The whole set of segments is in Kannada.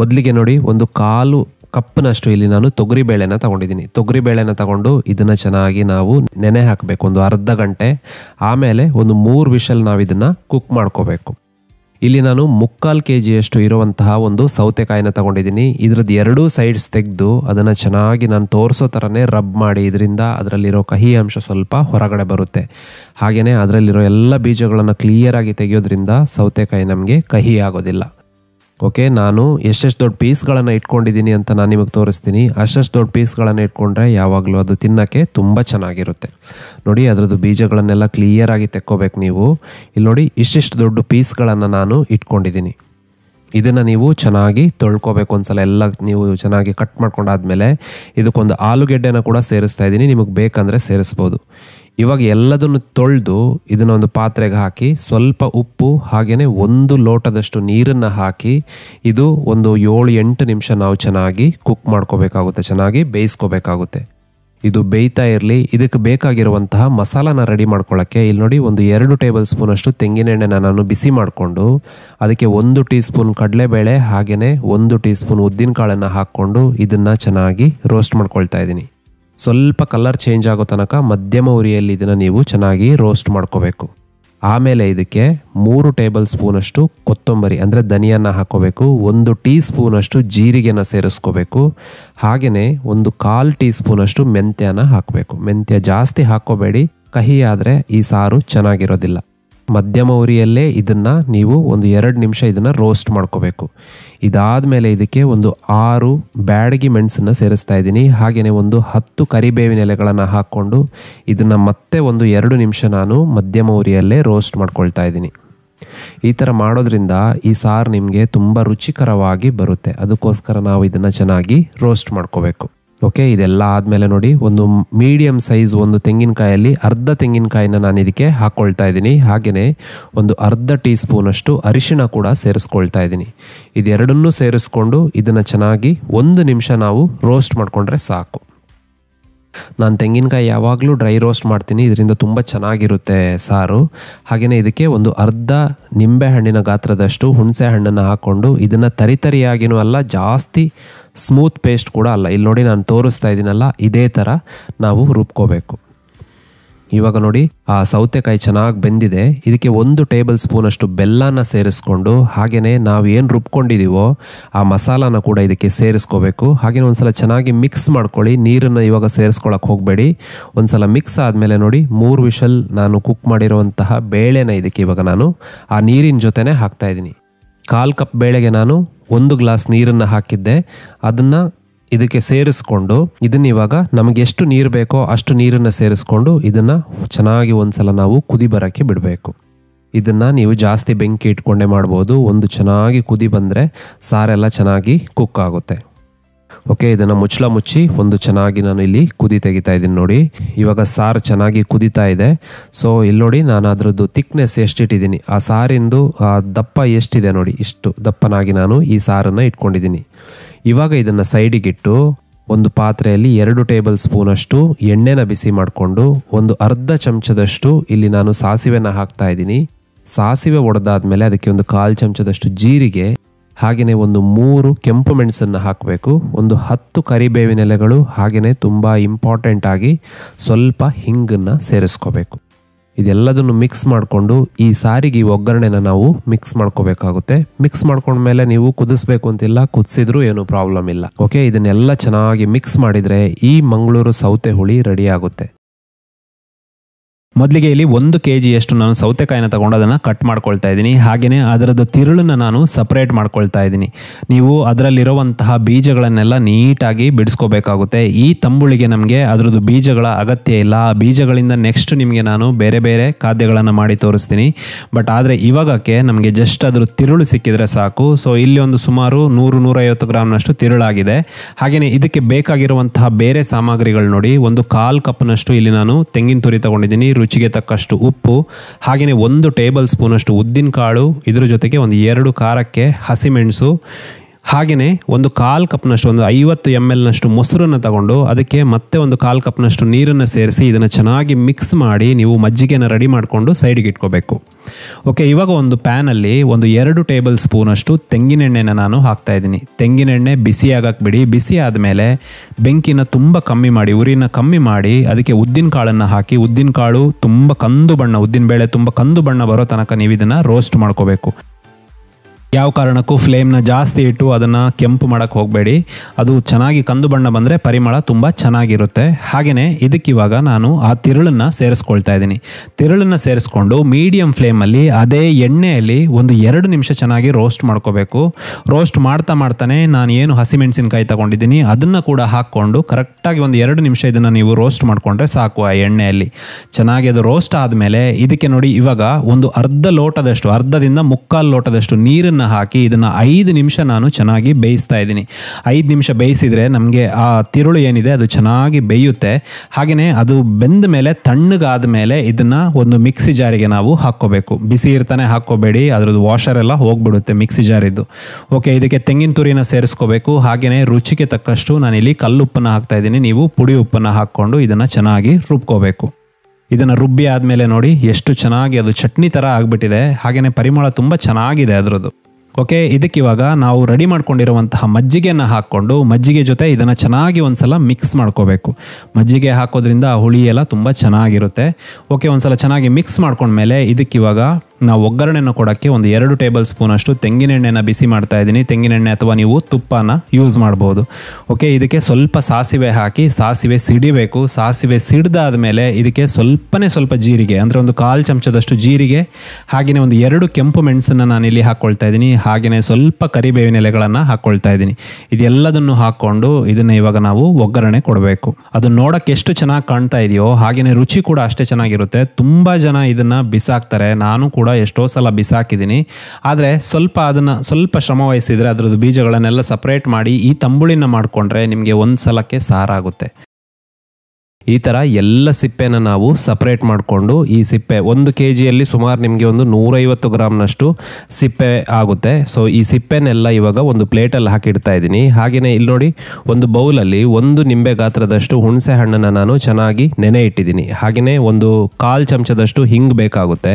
ಮೊದಲಿಗೆ ನೋಡಿ ಒಂದು ಕಾಲು ಕಪ್ಪನಷ್ಟು ಇಲ್ಲಿ ನಾನು ತೊಗರಿ ಬೇಳೆನ ತೊಗೊಂಡಿದ್ದೀನಿ ತೊಗರಿ ಬೇಳೆನ ತಗೊಂಡು ಇದನ್ನು ಚೆನ್ನಾಗಿ ನಾವು ನೆನೆ ಹಾಕಬೇಕು ಒಂದು ಅರ್ಧ ಗಂಟೆ ಆಮೇಲೆ ಒಂದು ಮೂರು ವಿಷಲ್ ನಾವು ಇದನ್ನು ಕುಕ್ ಮಾಡ್ಕೋಬೇಕು ಇಲ್ಲಿ ನಾನು ಮುಕ್ಕಾಲು ಕೆ ಜಿಯಷ್ಟು ಇರುವಂತಹ ಒಂದು ಸೌತೆಕಾಯಿನ ತಗೊಂಡಿದ್ದೀನಿ ಇದರದ್ದು ಎರಡೂ ಸೈಡ್ಸ್ ತೆಗೆದು ಅದನ್ನು ಚೆನ್ನಾಗಿ ನಾನು ತೋರಿಸೋ ಥರನೇ ರಬ್ ಮಾಡಿ ಇದರಿಂದ ಅದರಲ್ಲಿರೋ ಕಹಿ ಅಂಶ ಸ್ವಲ್ಪ ಹೊರಗಡೆ ಬರುತ್ತೆ ಹಾಗೆಯೇ ಅದರಲ್ಲಿರೋ ಎಲ್ಲ ಬೀಜಗಳನ್ನು ಕ್ಲಿಯರಾಗಿ ತೆಗೆಯೋದ್ರಿಂದ ಸೌತೆಕಾಯಿ ನಮಗೆ ಕಹಿ ಆಗೋದಿಲ್ಲ ಓಕೆ ನಾನು ಎಷ್ಟೆಷ್ಟು ದೊಡ್ಡ ಪೀಸ್ಗಳನ್ನು ಇಟ್ಕೊಂಡಿದ್ದೀನಿ ಅಂತ ನಾನು ನಿಮಗೆ ತೋರಿಸ್ತೀನಿ ಅಷ್ಟೆಷ್ಟು ದೊಡ್ಡ ಪೀಸ್ಗಳನ್ನು ಇಟ್ಕೊಂಡ್ರೆ ಯಾವಾಗಲೂ ಅದು ತಿನ್ನೋಕ್ಕೆ ತುಂಬ ಚೆನ್ನಾಗಿರುತ್ತೆ ನೋಡಿ ಅದರದ್ದು ಬೀಜಗಳನ್ನೆಲ್ಲ ಕ್ಲಿಯರಾಗಿ ತೆಕ್ಕೋಬೇಕು ನೀವು ಇಲ್ಲಿ ನೋಡಿ ಇಷ್ಟಿಷ್ಟು ದೊಡ್ಡ ಪೀಸ್ಗಳನ್ನು ನಾನು ಇಟ್ಕೊಂಡಿದ್ದೀನಿ ಇದನ್ನು ನೀವು ಚೆನ್ನಾಗಿ ತೊಳ್ಕೊಬೇಕು ಸಲ ಎಲ್ಲ ನೀವು ಚೆನ್ನಾಗಿ ಕಟ್ ಮಾಡ್ಕೊಂಡಾದ್ಮೇಲೆ ಇದಕ್ಕೊಂದು ಆಲೂಗೆಡ್ಡೆನ ಕೂಡ ಸೇರಿಸ್ತಾ ಇದ್ದೀನಿ ನಿಮಗೆ ಬೇಕಂದರೆ ಸೇರಿಸ್ಬೋದು ಇವಾಗ ಎಲ್ಲದನ್ನು ತೊಳೆದು ಇದನ್ನು ಒಂದು ಪಾತ್ರೆಗೆ ಹಾಕಿ ಸ್ವಲ್ಪ ಉಪ್ಪು ಹಾಗೆಯೇ ಒಂದು ಲೋಟದಷ್ಟು ನೀರನ್ನು ಹಾಕಿ ಇದು ಒಂದು ಏಳು ಎಂಟು ನಿಮಿಷ ನಾವು ಚೆನ್ನಾಗಿ ಕುಕ್ ಮಾಡ್ಕೋಬೇಕಾಗುತ್ತೆ ಚೆನ್ನಾಗಿ ಬೇಯಿಸ್ಕೋಬೇಕಾಗುತ್ತೆ ಇದು ಬೇಯ್ತಾ ಇರಲಿ ಇದಕ್ಕೆ ಬೇಕಾಗಿರುವಂತಹ ಮಸಾಲಾನ ರೆಡಿ ಮಾಡ್ಕೊಳ್ಳೋಕ್ಕೆ ಇಲ್ಲಿ ನೋಡಿ ಒಂದು ಎರಡು ಟೇಬಲ್ ಸ್ಪೂನಷ್ಟು ತೆಂಗಿನೆಣ್ಣೆನ ನಾನು ಬಿಸಿ ಮಾಡಿಕೊಂಡು ಅದಕ್ಕೆ ಒಂದು ಟೀ ಸ್ಪೂನ್ ಕಡಲೆಬೇಳೆ ಹಾಗೆಯೇ ಒಂದು ಟೀ ಸ್ಪೂನ್ ಉದ್ದಿನಕಾಳನ್ನು ಹಾಕ್ಕೊಂಡು ಇದನ್ನು ಚೆನ್ನಾಗಿ ರೋಸ್ಟ್ ಮಾಡ್ಕೊಳ್ತಾ ಇದ್ದೀನಿ ಸ್ವಲ್ಪ ಕಲರ್ ಚೇಂಜ್ ಆಗೋ ತನಕ ಮಧ್ಯಮ ಉರಿಯಲ್ಲಿ ಇದನ್ನು ನೀವು ಚೆನ್ನಾಗಿ ರೋಸ್ಟ್ ಮಾಡ್ಕೋಬೇಕು ಆಮೇಲೆ ಇದಕ್ಕೆ ಮೂರು ಟೇಬಲ್ ಸ್ಪೂನಷ್ಟು ಕೊತ್ತಂಬರಿ ಅಂದರೆ ಧನಿಯನ್ನು ಹಾಕೋಬೇಕು ಒಂದು ಟೀ ಸ್ಪೂನಷ್ಟು ಜೀರಿಗೆನ ಸೇರಿಸ್ಕೋಬೇಕು ಹಾಗೆಯೇ ಒಂದು ಕಾಲು ಟೀ ಸ್ಪೂನಷ್ಟು ಮೆಂತ್ಯನ ಹಾಕಬೇಕು ಮೆಂತ್ಯ ಜಾಸ್ತಿ ಹಾಕೋಬೇಡಿ ಕಹಿ ಆದರೆ ಈ ಸಾರು ಚೆನ್ನಾಗಿರೋದಿಲ್ಲ ಮಧ್ಯಮ ಉರಿಯಲ್ಲೇ ಇದನ್ನು ನೀವು ಒಂದು ಎರಡು ನಿಮಿಷ ಇದನ್ನು ರೋಸ್ಟ್ ಮಾಡ್ಕೋಬೇಕು ಇದಾದ ಮೇಲೆ ಇದಕ್ಕೆ ಒಂದು ಆರು ಬ್ಯಾಡಗಿ ಮೆಣಸನ್ನು ಸೇರಿಸ್ತಾ ಇದ್ದೀನಿ ಹಾಗೆಯೇ ಒಂದು ಹತ್ತು ಕರಿಬೇವಿನ ಎಲೆಗಳನ್ನು ಹಾಕ್ಕೊಂಡು ಇದನ್ನು ಮತ್ತೆ ಒಂದು ಎರಡು ನಿಮಿಷ ನಾನು ಮಧ್ಯಮ ಉರಿಯಲ್ಲೇ ರೋಸ್ಟ್ ಮಾಡ್ಕೊಳ್ತಾ ಇದ್ದೀನಿ ಈ ಥರ ಮಾಡೋದ್ರಿಂದ ಈ ಸಾರು ನಿಮಗೆ ತುಂಬ ರುಚಿಕರವಾಗಿ ಬರುತ್ತೆ ಅದಕ್ಕೋಸ್ಕರ ನಾವು ಇದನ್ನು ಚೆನ್ನಾಗಿ ರೋಸ್ಟ್ ಮಾಡ್ಕೋಬೇಕು ಓಕೆ ಇದೆಲ್ಲ ಆದಮೇಲೆ ನೋಡಿ ಒಂದು ಮೀಡಿಯಮ್ ಸೈಜ್ ಒಂದು ತೆಂಗಿನಕಾಯಲ್ಲಿ ಅರ್ಧ ತೆಂಗಿನಕಾಯಿನ ನಾನು ಇದಕ್ಕೆ ಹಾಕ್ಕೊಳ್ತಾ ಇದ್ದೀನಿ ಹಾಗೆಯೇ ಒಂದು ಅರ್ಧ ಟೀ ಸ್ಪೂನಷ್ಟು ಅರಿಶಿಣ ಕೂಡ ಸೇರಿಸ್ಕೊಳ್ತಾ ಇದ್ದೀನಿ ಇದೆರಡನ್ನೂ ಸೇರಿಸ್ಕೊಂಡು ಇದನ್ನು ಚೆನ್ನಾಗಿ ಒಂದು ನಿಮಿಷ ನಾವು ರೋಸ್ಟ್ ಮಾಡಿಕೊಂಡ್ರೆ ಸಾಕು ನಾನು ತೆಂಗಿನಕಾಯಿ ಯಾವಾಗಲೂ ಡ್ರೈ ರೋಸ್ಟ್ ಮಾಡ್ತೀನಿ ಇದರಿಂದ ತುಂಬ ಚೆನ್ನಾಗಿರುತ್ತೆ ಸಾರು ಹಾಗೆಯೇ ಇದಕ್ಕೆ ಒಂದು ಅರ್ಧ ನಿಂಬೆ ಹಣ್ಣಿನ ಗಾತ್ರದಷ್ಟು ಹುಣಸೆ ಹಣ್ಣನ್ನು ಹಾಕ್ಕೊಂಡು ಇದನ್ನು ತರಿತರಿಯಾಗಿನೂ ಅಲ್ಲ ಜಾಸ್ತಿ ಸ್ಮೂತ್ ಪೇಸ್ಟ್ ಕೂಡ ಅಲ್ಲ ಇಲ್ಲಿ ನೋಡಿ ನಾನು ತೋರಿಸ್ತಾ ಇದ್ದೀನಲ್ಲ ಇದೇ ಥರ ನಾವು ರುಬ್ಕೋಬೇಕು ಇವಾಗ ನೋಡಿ ಆ ಸೌತೆಕಾಯಿ ಚೆನ್ನಾಗಿ ಬೆಂದಿದೆ ಇದಕ್ಕೆ ಒಂದು ಟೇಬಲ್ ಸ್ಪೂನ್ ಅಷ್ಟು ಬೆಲ್ಲನ ಸೇರಿಸ್ಕೊಂಡು ಹಾಗೇನೆ ನಾವು ಏನು ರುಬ್ಕೊಂಡಿದ್ದೀವೋ ಆ ಮಸಾಲಾನ ಕೂಡ ಇದಕ್ಕೆ ಸೇರಿಸ್ಕೋಬೇಕು ಹಾಗೇನೆ ಒಂದ್ಸಲ ಚೆನ್ನಾಗಿ ಮಿಕ್ಸ್ ಮಾಡ್ಕೊಳ್ಳಿ ನೀರನ್ನು ಇವಾಗ ಸೇರಿಸ್ಕೊಳಕ್ಕೆ ಹೋಗಬೇಡಿ ಒಂದ್ಸಲ ಮಿಕ್ಸ್ ಆದಮೇಲೆ ನೋಡಿ ಮೂರು ವಿಷಲ್ ನಾನು ಕುಕ್ ಮಾಡಿರುವಂತಹ ಬೇಳೆನ ಇದಕ್ಕೆ ಇವಾಗ ನಾನು ಆ ನೀರಿನ ಜೊತೆನೆ ಹಾಕ್ತಾ ಇದ್ದೀನಿ ಕಾಲು ಕಪ್ ಬೇಳೆಗೆ ನಾನು ಒಂದು ಗ್ಲಾಸ್ ನೀರನ್ನು ಹಾಕಿದ್ದೆ ಅದನ್ನು ಇದಕ್ಕೆ ಸೇರಿಸ್ಕೊಂಡು ಇದನ್ನ ಇವಾಗ ನಮಗೆ ಎಷ್ಟು ನೀರು ಬೇಕೋ ಅಷ್ಟು ನೀರನ್ನು ಸೇರಿಸ್ಕೊಂಡು ಇದನ್ನ ಚೆನ್ನಾಗಿ ಒಂದ್ಸಲ ನಾವು ಕುದಿ ಬರೋಕ್ಕೆ ಬಿಡಬೇಕು ಇದನ್ನು ನೀವು ಜಾಸ್ತಿ ಬೆಂಕಿ ಇಟ್ಕೊಂಡೆ ಮಾಡ್ಬೋದು ಒಂದು ಚೆನ್ನಾಗಿ ಕುದಿ ಬಂದರೆ ಸಾರೆಲ್ಲ ಚೆನ್ನಾಗಿ ಕುಕ್ ಆಗುತ್ತೆ ಓಕೆ ಇದನ್ನು ಮುಚ್ಚಳ ಮುಚ್ಚಿ ಒಂದು ಚೆನ್ನಾಗಿ ನಾನು ಇಲ್ಲಿ ಕುದಿ ತೆಗಿತಾ ಇದ್ದೀನಿ ನೋಡಿ ಇವಾಗ ಸಾರು ಚೆನ್ನಾಗಿ ಕುದಿತಾ ಇದೆ ಸೊ ಇಲ್ಲಿ ನೋಡಿ ನಾನು ಅದರದ್ದು ತಿಕ್ನೆಸ್ ಇಟ್ಟಿದ್ದೀನಿ ಆ ಸಾರಿಂದು ದಪ್ಪ ಎಷ್ಟಿದೆ ನೋಡಿ ಇಷ್ಟು ದಪ್ಪನಾಗಿ ನಾನು ಈ ಸಾರನ್ನು ಇಟ್ಕೊಂಡಿದ್ದೀನಿ ಇವಾಗ ಇದನ್ನು ಸೈಡಿಗಿಟ್ಟು ಒಂದು ಪಾತ್ರೆಯಲ್ಲಿ ಎರಡು ಟೇಬಲ್ ಸ್ಪೂನಷ್ಟು ಎಣ್ಣೆನ ಬಿಸಿ ಮಾಡಿಕೊಂಡು ಒಂದು ಅರ್ಧ ಚಮಚದಷ್ಟು ಇಲ್ಲಿ ನಾನು ಸಾಸಿವೆನ ಹಾಕ್ತಾ ಇದ್ದೀನಿ ಸಾಸಿವೆ ಒಡೆದಾದ್ಮೇಲೆ ಅದಕ್ಕೆ ಒಂದು ಕಾಲು ಚಮಚದಷ್ಟು ಜೀರಿಗೆ ಹಾಗೆಯೇ ಒಂದು ಮೂರು ಕೆಂಪು ಮೆಣಸನ್ನು ಹಾಕಬೇಕು ಒಂದು ಹತ್ತು ಕರಿಬೇವಿನೆಲೆಗಳು ಹಾಗೆಯೇ ತುಂಬ ಇಂಪಾರ್ಟೆಂಟಾಗಿ ಸ್ವಲ್ಪ ಹಿಂಗನ್ನು ಸೇರಿಸ್ಕೋಬೇಕು ಇದೆಲ್ಲದನ್ನು ಮಿಕ್ಸ್ ಮಾಡಿಕೊಂಡು ಈ ಸಾರಿಗೆ ಈ ಒಗ್ಗರಣೆನ ನಾವು ಮಿಕ್ಸ್ ಮಾಡ್ಕೋಬೇಕಾಗುತ್ತೆ ಮಿಕ್ಸ್ ಮಾಡ್ಕೊಂಡ್ಮೇಲೆ ನೀವು ಕುದಿಸ್ಬೇಕು ಅಂತಿಲ್ಲ ಕುದಿಸಿದ್ರೂ ಏನು ಪ್ರಾಬ್ಲಮ್ ಇಲ್ಲ ಓಕೆ ಇದನ್ನೆಲ್ಲ ಚೆನ್ನಾಗಿ ಮಿಕ್ಸ್ ಮಾಡಿದರೆ ಈ ಮಂಗಳೂರು ಸೌತೆ ಹುಳಿ ರೆಡಿ ಆಗುತ್ತೆ ಮೊದಲಿಗೆ ಇಲ್ಲಿ ಒಂದು ಕೆ ಜಿಯಷ್ಟು ನಾನು ಸೌತೆಕಾಯಿನ ತಗೊಂಡು ಅದನ್ನು ಕಟ್ ಮಾಡ್ಕೊಳ್ತಾ ಇದ್ದೀನಿ ಹಾಗೆಯೇ ಅದರದ್ದು ತಿರುಳನ್ನು ನಾನು ಸಪ್ರೇಟ್ ಮಾಡ್ಕೊಳ್ತಾ ಇದ್ದೀನಿ ನೀವು ಅದರಲ್ಲಿರುವಂತಹ ಬೀಜಗಳನ್ನೆಲ್ಲ ನೀಟಾಗಿ ಬಿಡಿಸ್ಕೋಬೇಕಾಗುತ್ತೆ ಈ ತಂಬುಳಿಗೆ ನಮಗೆ ಅದರದ್ದು ಬೀಜಗಳ ಅಗತ್ಯ ಇಲ್ಲ ಆ ಬೀಜಗಳಿಂದ ನೆಕ್ಸ್ಟ್ ನಿಮಗೆ ನಾನು ಬೇರೆ ಬೇರೆ ಖಾದ್ಯಗಳನ್ನು ಮಾಡಿ ತೋರಿಸ್ತೀನಿ ಬಟ್ ಆದರೆ ಇವಾಗಕ್ಕೆ ನಮಗೆ ಜಸ್ಟ್ ಅದರ ತಿರುಳು ಸಿಕ್ಕಿದರೆ ಸಾಕು ಸೊ ಇಲ್ಲಿ ಒಂದು ಸುಮಾರು ನೂರು ನೂರೈವತ್ತು ಗ್ರಾಮ್ನಷ್ಟು ತಿರುಳಾಗಿದೆ ಹಾಗೆಯೇ ಇದಕ್ಕೆ ಬೇಕಾಗಿರುವಂತಹ ಬೇರೆ ಸಾಮಗ್ರಿಗಳು ನೋಡಿ ಒಂದು ಕಾಲು ಕಪ್ನಷ್ಟು ಇಲ್ಲಿ ನಾನು ತೆಂಗಿನ ತುರಿ ತಗೊಂಡಿದ್ದೀನಿ ರುಚಿಗೆ ತಕ್ಕಷ್ಟು ಉಪ್ಪು ಹಾಗೆಯೇ ಒಂದು ಟೇಬಲ್ ಸ್ಪೂನಷ್ಟು ಉದ್ದಿನ ಕಾಳು ಇದರ ಜೊತೆಗೆ ಒಂದು ಎರಡು ಖಾರಕ್ಕೆ ಹಸಿಮೆಣಸು ಹಾಗೆಯೇ ಒಂದು ಕಾಲು ಕಪ್ನಷ್ಟು ಒಂದು ಐವತ್ತು ಎಮ್ ಎಲ್ನಷ್ಟು ಮೊಸರನ್ನು ತಗೊಂಡು ಅದಕ್ಕೆ ಮತ್ತೆ ಒಂದು ಕಾಲು ಕಪ್ನಷ್ಟು ನೀರನ್ನು ಸೇರಿಸಿ ಇದನ್ನು ಚೆನ್ನಾಗಿ ಮಿಕ್ಸ್ ಮಾಡಿ ನೀವು ಮಜ್ಜಿಗೆನ ರೆಡಿ ಮಾಡಿಕೊಂಡು ಸೈಡಿಗೆ ಇಟ್ಕೋಬೇಕು ಓಕೆ ಇವಾಗ ಒಂದು ಪ್ಯಾನಲ್ಲಿ ಒಂದು ಎರಡು ಟೇಬಲ್ ಸ್ಪೂನಷ್ಟು ಎಣ್ಣೆನ ನಾನು ಹಾಕ್ತಾಯಿದ್ದೀನಿ ತೆಂಗಿನೆಣ್ಣೆ ಬಿಸಿ ಆಗಕ್ಕೆ ಬಿಡಿ ಬಿಸಿ ಆದಮೇಲೆ ಬೆಂಕಿನ ತುಂಬ ಕಮ್ಮಿ ಮಾಡಿ ಉರಿನ ಕಮ್ಮಿ ಮಾಡಿ ಅದಕ್ಕೆ ಉದ್ದಿನ ಕಾಳನ್ನು ಹಾಕಿ ಉದ್ದಿನ ಕಾಳು ತುಂಬ ಕಂದು ಬಣ್ಣ ಉದ್ದಿನ ಬೇಳೆ ತುಂಬ ಕಂದು ಬಣ್ಣ ಬರೋ ತನಕ ನೀವು ಇದನ್ನು ರೋಸ್ಟ್ ಮಾಡ್ಕೋಬೇಕು ಯಾವ ಕಾರಣಕ್ಕೂ ಫ್ಲೇಮ್ನ ಜಾಸ್ತಿ ಇಟ್ಟು ಅದನ್ನು ಕೆಂಪು ಮಾಡೋಕ್ಕೆ ಹೋಗಬೇಡಿ ಅದು ಚೆನ್ನಾಗಿ ಕಂದು ಬಣ್ಣ ಬಂದರೆ ಪರಿಮಳ ತುಂಬ ಚೆನ್ನಾಗಿರುತ್ತೆ ಹಾಗೆಯೇ ಇದಕ್ಕಿವಾಗ ನಾನು ಆ ತಿರುಳನ್ನು ಸೇರಿಸ್ಕೊಳ್ತಾ ಇದ್ದೀನಿ ತಿರುಳನ್ನು ಸೇರಿಸ್ಕೊಂಡು ಮೀಡಿಯಂ ಫ್ಲೇಮಲ್ಲಿ ಅದೇ ಎಣ್ಣೆಯಲ್ಲಿ ಒಂದು ಎರಡು ನಿಮಿಷ ಚೆನ್ನಾಗಿ ರೋಸ್ಟ್ ಮಾಡ್ಕೋಬೇಕು ರೋಸ್ಟ್ ಮಾಡ್ತಾ ಮಾಡ್ತಾನೆ ನಾನು ಏನು ಹಸಿಮೆಣಸಿನಕಾಯಿ ತಗೊಂಡಿದ್ದೀನಿ ಅದನ್ನು ಕೂಡ ಹಾಕ್ಕೊಂಡು ಕರೆಕ್ಟಾಗಿ ಒಂದು ಎರಡು ನಿಮಿಷ ಇದನ್ನು ನೀವು ರೋಸ್ಟ್ ಮಾಡಿಕೊಂಡ್ರೆ ಸಾಕು ಆ ಎಣ್ಣೆಯಲ್ಲಿ ಚೆನ್ನಾಗಿ ಅದು ರೋಸ್ಟ್ ಆದಮೇಲೆ ಇದಕ್ಕೆ ನೋಡಿ ಇವಾಗ ಒಂದು ಅರ್ಧ ಲೋಟದಷ್ಟು ಅರ್ಧದಿಂದ ಮುಕ್ಕಾಲು ಲೋಟದಷ್ಟು ನೀರನ್ನು ಹಾಕಿ ಇದನ್ನು ಐದು ನಿಮಿಷ ನಾನು ಚೆನ್ನಾಗಿ ಬೇಯಿಸ್ತಾ ಇದ್ದೀನಿ ಐದು ನಿಮಿಷ ಬೇಯಿಸಿದರೆ ನಮಗೆ ಆ ತಿರುಳು ಏನಿದೆ ಅದು ಚೆನ್ನಾಗಿ ಬೇಯುತ್ತೆ ಹಾಗೆಯೇ ಅದು ಬೆಂದ ಮೇಲೆ ತಣ್ಣಗಾದ ಮೇಲೆ ಇದನ್ನು ಒಂದು ಮಿಕ್ಸಿ ಜಾರಿಗೆ ನಾವು ಹಾಕ್ಕೋಬೇಕು ಬಿಸಿ ಇರ್ತಾನೆ ಹಾಕ್ಕೋಬೇಡಿ ಅದ್ರದ್ದು ವಾಷರ್ ಎಲ್ಲ ಹೋಗ್ಬಿಡುತ್ತೆ ಮಿಕ್ಸಿ ಜಾರಿದ್ದು ಓಕೆ ಇದಕ್ಕೆ ತೆಂಗಿನ ತುರಿನ ಸೇರಿಸ್ಕೋಬೇಕು ಹಾಗೆಯೇ ರುಚಿಗೆ ತಕ್ಕಷ್ಟು ನಾನಿಲ್ಲಿ ಉಪ್ಪನ್ನು ಹಾಕ್ತಾ ಇದ್ದೀನಿ ನೀವು ಪುಡಿ ಉಪ್ಪನ್ನು ಹಾಕ್ಕೊಂಡು ಇದನ್ನು ಚೆನ್ನಾಗಿ ರುಬ್ಕೋಬೇಕು ಇದನ್ನು ರುಬ್ಬಿ ಆದಮೇಲೆ ನೋಡಿ ಎಷ್ಟು ಚೆನ್ನಾಗಿ ಅದು ಚಟ್ನಿ ಥರ ಆಗಿಬಿಟ್ಟಿದೆ ಹಾಗೆಯೇ ಪರಿಮಳ ತುಂಬ ಚೆನ್ನಾಗಿದೆ ಅದರದ್ದು ಓಕೆ ಇದಕ್ಕಿವಾಗ ನಾವು ರೆಡಿ ಮಾಡ್ಕೊಂಡಿರುವಂತಹ ಮಜ್ಜಿಗೆಯನ್ನು ಹಾಕ್ಕೊಂಡು ಮಜ್ಜಿಗೆ ಜೊತೆ ಇದನ್ನು ಚೆನ್ನಾಗಿ ಒಂದು ಸಲ ಮಿಕ್ಸ್ ಮಾಡ್ಕೋಬೇಕು ಮಜ್ಜಿಗೆ ಹಾಕೋದ್ರಿಂದ ಹುಳಿ ಎಲ್ಲ ತುಂಬ ಚೆನ್ನಾಗಿರುತ್ತೆ ಓಕೆ ಒಂದು ಸಲ ಚೆನ್ನಾಗಿ ಮಿಕ್ಸ್ ಮಾಡ್ಕೊಂಡ್ಮೇಲೆ ಇದಕ್ಕಿವಾಗ ನಾವು ಒಗ್ಗರಣೆನ ಕೊಡೋಕ್ಕೆ ಒಂದು ಎರಡು ಟೇಬಲ್ ಸ್ಪೂನ್ ಅಷ್ಟು ತೆಂಗಿನೆಣ್ಣೆನ ಬಿಸಿ ಮಾಡ್ತಾ ಇದ್ದೀನಿ ತೆಂಗಿನೆಣ್ಣೆ ಅಥವಾ ನೀವು ತುಪ್ಪನ ಯೂಸ್ ಮಾಡ್ಬೋದು ಓಕೆ ಇದಕ್ಕೆ ಸ್ವಲ್ಪ ಸಾಸಿವೆ ಹಾಕಿ ಸಾಸಿವೆ ಸಿಡಿಬೇಕು ಸಾಸಿವೆ ಸಿಡಿದಾದ ಮೇಲೆ ಇದಕ್ಕೆ ಸ್ವಲ್ಪನೇ ಸ್ವಲ್ಪ ಜೀರಿಗೆ ಅಂದರೆ ಒಂದು ಕಾಲು ಚಮಚದಷ್ಟು ಜೀರಿಗೆ ಹಾಗೆಯೇ ಒಂದು ಎರಡು ಕೆಂಪು ಮೆಣಸನ್ನು ಇಲ್ಲಿ ಹಾಕ್ಕೊಳ್ತಾ ಇದ್ದೀನಿ ಹಾಗೆಯೇ ಸ್ವಲ್ಪ ಕರಿಬೇವಿನ ಎಲೆಗಳನ್ನು ಹಾಕ್ಕೊಳ್ತಾ ಇದ್ದೀನಿ ಇದೆಲ್ಲದನ್ನು ಹಾಕ್ಕೊಂಡು ಇದನ್ನು ಇವಾಗ ನಾವು ಒಗ್ಗರಣೆ ಕೊಡಬೇಕು ಅದು ನೋಡೋಕ್ಕೆ ಎಷ್ಟು ಚೆನ್ನಾಗಿ ಕಾಣ್ತಾ ಇದೆಯೋ ಹಾಗೆಯೇ ರುಚಿ ಕೂಡ ಅಷ್ಟೇ ಚೆನ್ನಾಗಿರುತ್ತೆ ತುಂಬ ಜನ ಇದನ್ನು ಬಿಸಾಕ್ತಾರೆ ನಾನು ಕೂಡ ಎಷ್ಟೋ ಸಲ ಬಿಸಾಕಿದ್ದೀನಿ ಆದರೆ ಸ್ವಲ್ಪ ಅದನ್ನು ಸ್ವಲ್ಪ ಶ್ರಮ ವಹಿಸಿದರೆ ಬೀಜಗಳನ್ನೆಲ್ಲ ಸಪ್ರೇಟ್ ಮಾಡಿ ಈ ತಂಬುಳಿನ ಮಾಡಿಕೊಂಡ್ರೆ ನಿಮಗೆ ಒಂದು ಸಲಕ್ಕೆ ಸಾರಾಗುತ್ತೆ ಈ ಥರ ಎಲ್ಲ ಸಿಪ್ಪೆನ ನಾವು ಸಪ್ರೇಟ್ ಮಾಡಿಕೊಂಡು ಈ ಸಿಪ್ಪೆ ಒಂದು ಕೆ ಜಿಯಲ್ಲಿ ಸುಮಾರು ನಿಮಗೆ ಒಂದು ನೂರೈವತ್ತು ಗ್ರಾಮ್ನಷ್ಟು ಸಿಪ್ಪೆ ಆಗುತ್ತೆ ಸೊ ಈ ಸಿಪ್ಪೆನೆಲ್ಲ ಇವಾಗ ಒಂದು ಪ್ಲೇಟಲ್ಲಿ ಹಾಕಿಡ್ತಾ ಇದ್ದೀನಿ ಹಾಗೆಯೇ ಇಲ್ಲಿ ನೋಡಿ ಒಂದು ಬೌಲಲ್ಲಿ ಒಂದು ನಿಂಬೆ ಗಾತ್ರದಷ್ಟು ಹುಣಸೆ ಹಣ್ಣನ್ನು ನಾನು ಚೆನ್ನಾಗಿ ನೆನೆ ಇಟ್ಟಿದ್ದೀನಿ ಹಾಗೆಯೇ ಒಂದು ಕಾಲು ಚಮಚದಷ್ಟು ಹಿಂಗೆ ಬೇಕಾಗುತ್ತೆ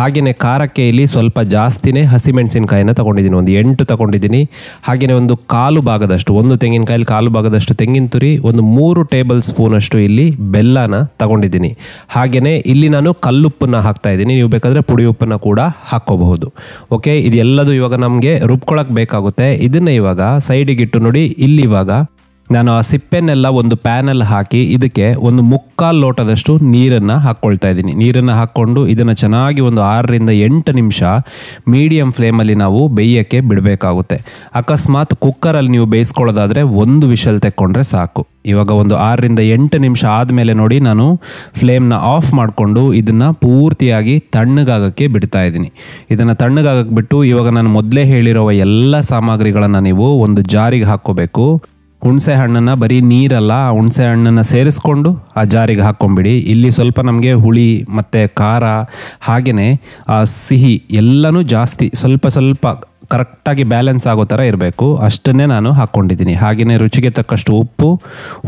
ಹಾಗೆಯೇ ಖಾರಕ್ಕೆ ಇಲ್ಲಿ ಸ್ವಲ್ಪ ಜಾಸ್ತಿನೇ ಹಸಿಮೆಣಸಿನಕಾಯಿನ ತೊಗೊಂಡಿದ್ದೀನಿ ಒಂದು ಎಂಟು ತೊಗೊಂಡಿದ್ದೀನಿ ಹಾಗೆಯೇ ಒಂದು ಕಾಲು ಭಾಗದಷ್ಟು ಒಂದು ತೆಂಗಿನಕಾಯಿಲಿ ಕಾಲು ಭಾಗದಷ್ಟು ತೆಂಗಿನ ತುರಿ ಒಂದು ಮೂರು ಟೇಬಲ್ ಸ್ಪೂನಷ್ಟು ಇಲ್ಲಿ ಬೆಲ್ಲನ ತಗೊಂಡಿದ್ದೀನಿ ಹಾಗೆಯೇ ಇಲ್ಲಿ ನಾನು ಕಲ್ಲುಪ್ಪನ್ನು ಹಾಕ್ತಾ ಇದ್ದೀನಿ ನೀವು ಬೇಕಾದರೆ ಪುಡಿ ಉಪ್ಪನ್ನು ಕೂಡ ಹಾಕ್ಕೋಬಹುದು ಓಕೆ ಇದೆಲ್ಲದು ಇವಾಗ ನಮಗೆ ರುಬ್ಕೊಳಕ್ಕೆ ಬೇಕಾಗುತ್ತೆ ಇದನ್ನು ಇವಾಗ ಇಟ್ಟು ನೋಡಿ ಇಲ್ಲಿ ಇವಾಗ ನಾನು ಆ ಸಿಪ್ಪೆನೆಲ್ಲ ಒಂದು ಪ್ಯಾನಲ್ಲಿ ಹಾಕಿ ಇದಕ್ಕೆ ಒಂದು ಮುಕ್ಕಾಲು ಲೋಟದಷ್ಟು ನೀರನ್ನು ಹಾಕ್ಕೊಳ್ತಾ ಇದ್ದೀನಿ ನೀರನ್ನು ಹಾಕ್ಕೊಂಡು ಇದನ್ನು ಚೆನ್ನಾಗಿ ಒಂದು ಆರರಿಂದ ಎಂಟು ನಿಮಿಷ ಮೀಡಿಯಮ್ ಫ್ಲೇಮಲ್ಲಿ ನಾವು ಬೇಯೋಕ್ಕೆ ಬಿಡಬೇಕಾಗುತ್ತೆ ಅಕಸ್ಮಾತ್ ಕುಕ್ಕರಲ್ಲಿ ನೀವು ಬೇಯಿಸ್ಕೊಳ್ಳೋದಾದರೆ ಒಂದು ವಿಷಲ್ ತೆಕ್ಕೊಂಡ್ರೆ ಸಾಕು ಇವಾಗ ಒಂದು ಆರರಿಂದ ಎಂಟು ನಿಮಿಷ ಆದಮೇಲೆ ನೋಡಿ ನಾನು ಫ್ಲೇಮ್ನ ಆಫ್ ಮಾಡಿಕೊಂಡು ಇದನ್ನು ಪೂರ್ತಿಯಾಗಿ ತಣ್ಣಗಾಗಕ್ಕೆ ಬಿಡ್ತಾ ಇದ್ದೀನಿ ಇದನ್ನು ತಣ್ಣಗಾಗಕ್ಕೆ ಬಿಟ್ಟು ಇವಾಗ ನಾನು ಮೊದಲೇ ಹೇಳಿರುವ ಎಲ್ಲ ಸಾಮಗ್ರಿಗಳನ್ನು ನೀವು ಒಂದು ಜಾರಿಗೆ ಹಾಕ್ಕೋಬೇಕು ಹುಣಸೆ ಹಣ್ಣನ್ನು ಬರೀ ನೀರಲ್ಲ ಆ ಹುಣಸೆ ಹಣ್ಣನ್ನು ಸೇರಿಸ್ಕೊಂಡು ಆ ಜಾರಿಗೆ ಹಾಕ್ಕೊಂಬಿಡಿ ಇಲ್ಲಿ ಸ್ವಲ್ಪ ನಮಗೆ ಹುಳಿ ಮತ್ತು ಖಾರ ಹಾಗೆಯೇ ಸಿಹಿ ಎಲ್ಲನೂ ಜಾಸ್ತಿ ಸ್ವಲ್ಪ ಸ್ವಲ್ಪ ಕರೆಕ್ಟಾಗಿ ಬ್ಯಾಲೆನ್ಸ್ ಆಗೋ ಥರ ಇರಬೇಕು ಅಷ್ಟನ್ನೇ ನಾನು ಹಾಕ್ಕೊಂಡಿದ್ದೀನಿ ಹಾಗೆಯೇ ರುಚಿಗೆ ತಕ್ಕಷ್ಟು ಉಪ್ಪು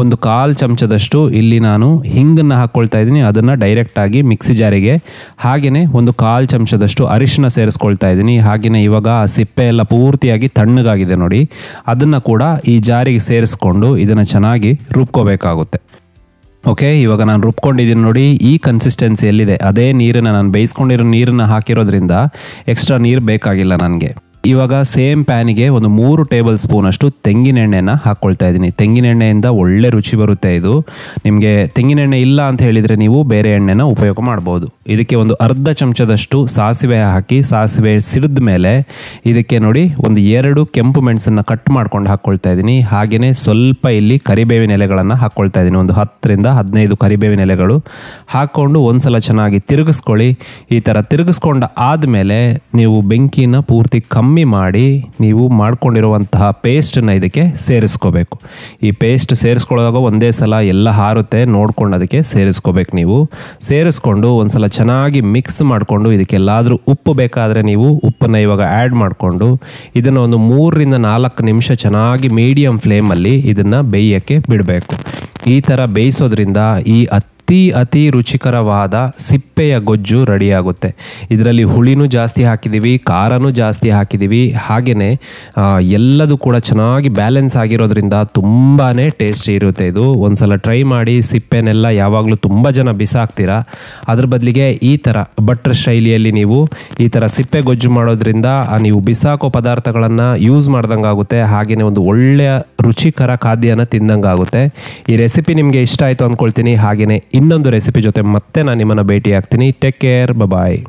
ಒಂದು ಕಾಲು ಚಮಚದಷ್ಟು ಇಲ್ಲಿ ನಾನು ಹಿಂಗನ್ನು ಹಾಕ್ಕೊಳ್ತಾ ಇದ್ದೀನಿ ಅದನ್ನು ಡೈರೆಕ್ಟಾಗಿ ಮಿಕ್ಸಿ ಜಾರಿಗೆ ಹಾಗೆಯೇ ಒಂದು ಕಾಲು ಚಮಚದಷ್ಟು ಅರಿಶಿನ ಸೇರಿಸ್ಕೊಳ್ತಾ ಇದ್ದೀನಿ ಹಾಗೆಯೇ ಇವಾಗ ಸಿಪ್ಪೆ ಎಲ್ಲ ಪೂರ್ತಿಯಾಗಿ ತಣ್ಣಗಾಗಿದೆ ನೋಡಿ ಅದನ್ನು ಕೂಡ ಈ ಜಾರಿಗೆ ಸೇರಿಸ್ಕೊಂಡು ಇದನ್ನು ಚೆನ್ನಾಗಿ ರುಬ್ಕೋಬೇಕಾಗುತ್ತೆ ಓಕೆ ಇವಾಗ ನಾನು ರುಬ್ಕೊಂಡಿದ್ದೀನಿ ನೋಡಿ ಈ ಕನ್ಸಿಸ್ಟೆನ್ಸಿ ಎಲ್ಲಿದೆ ಅದೇ ನೀರನ್ನು ನಾನು ಬೇಯಿಸ್ಕೊಂಡಿರೋ ನೀರನ್ನು ಹಾಕಿರೋದ್ರಿಂದ ಎಕ್ಸ್ಟ್ರಾ ನೀರು ಬೇಕಾಗಿಲ್ಲ ನನಗೆ ಇವಾಗ ಸೇಮ್ ಪ್ಯಾನಿಗೆ ಒಂದು ಮೂರು ಟೇಬಲ್ ಸ್ಪೂನ್ ಅಷ್ಟು ತೆಂಗಿನೆಣ್ಣೆನ ಹಾಕ್ಕೊಳ್ತಾ ಇದ್ದೀನಿ ತೆಂಗಿನೆಣ್ಣೆಯಿಂದ ಒಳ್ಳೆ ರುಚಿ ಬರುತ್ತೆ ಇದು ನಿಮಗೆ ತೆಂಗಿನೆಣ್ಣೆ ಇಲ್ಲ ಅಂತ ಹೇಳಿದರೆ ನೀವು ಬೇರೆ ಎಣ್ಣೆನ ಉಪಯೋಗ ಮಾಡ್ಬೋದು ಇದಕ್ಕೆ ಒಂದು ಅರ್ಧ ಚಮಚದಷ್ಟು ಸಾಸಿವೆ ಹಾಕಿ ಸಾಸಿವೆ ಸಿಡಿದ ಮೇಲೆ ಇದಕ್ಕೆ ನೋಡಿ ಒಂದು ಎರಡು ಕೆಂಪು ಮೆಣಸನ್ನು ಕಟ್ ಮಾಡ್ಕೊಂಡು ಹಾಕ್ಕೊಳ್ತಾ ಇದ್ದೀನಿ ಹಾಗೆಯೇ ಸ್ವಲ್ಪ ಇಲ್ಲಿ ಕರಿಬೇವಿನ ಎಲೆಗಳನ್ನು ಹಾಕ್ಕೊಳ್ತಾ ಇದ್ದೀನಿ ಒಂದು ಹತ್ತರಿಂದ ಹದಿನೈದು ಕರಿಬೇವಿನ ಎಲೆಗಳು ಹಾಕ್ಕೊಂಡು ಒಂದು ಸಲ ಚೆನ್ನಾಗಿ ತಿರುಗಿಸ್ಕೊಳ್ಳಿ ಈ ಥರ ತಿರುಗಿಸ್ಕೊಂಡು ಆದಮೇಲೆ ನೀವು ಬೆಂಕಿನ ಪೂರ್ತಿ ಕಮ್ಮಿ ಕಮ್ಮಿ ಮಾಡಿ ನೀವು ಮಾಡ್ಕೊಂಡಿರುವಂತಹ ಪೇಸ್ಟನ್ನು ಇದಕ್ಕೆ ಸೇರಿಸ್ಕೋಬೇಕು ಈ ಪೇಸ್ಟ್ ಸೇರಿಸ್ಕೊಳ್ಳೋದಾಗ ಒಂದೇ ಸಲ ಎಲ್ಲ ಹಾರುತ್ತೆ ನೋಡ್ಕೊಂಡು ಅದಕ್ಕೆ ಸೇರಿಸ್ಕೋಬೇಕು ನೀವು ಸೇರಿಸ್ಕೊಂಡು ಒಂದು ಸಲ ಚೆನ್ನಾಗಿ ಮಿಕ್ಸ್ ಮಾಡಿಕೊಂಡು ಇದಕ್ಕೆಲ್ಲಾದರೂ ಉಪ್ಪು ಬೇಕಾದರೆ ನೀವು ಉಪ್ಪನ್ನು ಇವಾಗ ಆ್ಯಡ್ ಮಾಡಿಕೊಂಡು ಇದನ್ನು ಒಂದು ಮೂರರಿಂದ ನಾಲ್ಕು ನಿಮಿಷ ಚೆನ್ನಾಗಿ ಮೀಡಿಯಮ್ ಫ್ಲೇಮಲ್ಲಿ ಇದನ್ನು ಬೇಯೋಕ್ಕೆ ಬಿಡಬೇಕು ಈ ಥರ ಬೇಯಿಸೋದ್ರಿಂದ ಈ ಅತಿ ಅತಿ ರುಚಿಕರವಾದ ಸಿಪ್ಪೆ ಸಿಪ್ಪೆಯ ಗೊಜ್ಜು ರೆಡಿಯಾಗುತ್ತೆ ಇದರಲ್ಲಿ ಹುಳಿನೂ ಜಾಸ್ತಿ ಹಾಕಿದ್ದೀವಿ ಖಾರನೂ ಜಾಸ್ತಿ ಹಾಕಿದ್ದೀವಿ ಹಾಗೆಯೇ ಎಲ್ಲದೂ ಕೂಡ ಚೆನ್ನಾಗಿ ಬ್ಯಾಲೆನ್ಸ್ ಆಗಿರೋದ್ರಿಂದ ತುಂಬಾ ಟೇಸ್ಟಿ ಇರುತ್ತೆ ಇದು ಒಂದು ಸಲ ಟ್ರೈ ಮಾಡಿ ಸಿಪ್ಪೆನೆಲ್ಲ ಯಾವಾಗಲೂ ತುಂಬ ಜನ ಬಿಸಾಕ್ತೀರಾ ಅದ್ರ ಬದಲಿಗೆ ಈ ಥರ ಬಟ್ರ್ ಶೈಲಿಯಲ್ಲಿ ನೀವು ಈ ಥರ ಸಿಪ್ಪೆ ಗೊಜ್ಜು ಮಾಡೋದ್ರಿಂದ ನೀವು ಬಿಸಾಕೋ ಪದಾರ್ಥಗಳನ್ನು ಯೂಸ್ ಮಾಡ್ದಂಗೆ ಆಗುತ್ತೆ ಹಾಗೆಯೇ ಒಂದು ಒಳ್ಳೆಯ ರುಚಿಕರ ಖಾದ್ಯನ ತಿಂದಂಗೆ ಆಗುತ್ತೆ ಈ ರೆಸಿಪಿ ನಿಮಗೆ ಇಷ್ಟ ಆಯಿತು ಅಂದ್ಕೊಳ್ತೀನಿ ಹಾಗೆಯೇ ಇನ್ನೊಂದು ರೆಸಿಪಿ ಜೊತೆ ಮತ್ತೆ ನಾನು ನಿಮ್ಮನ್ನು ಭೇಟಿಯಾಗ್ತೀನಿ take care. Bye bye.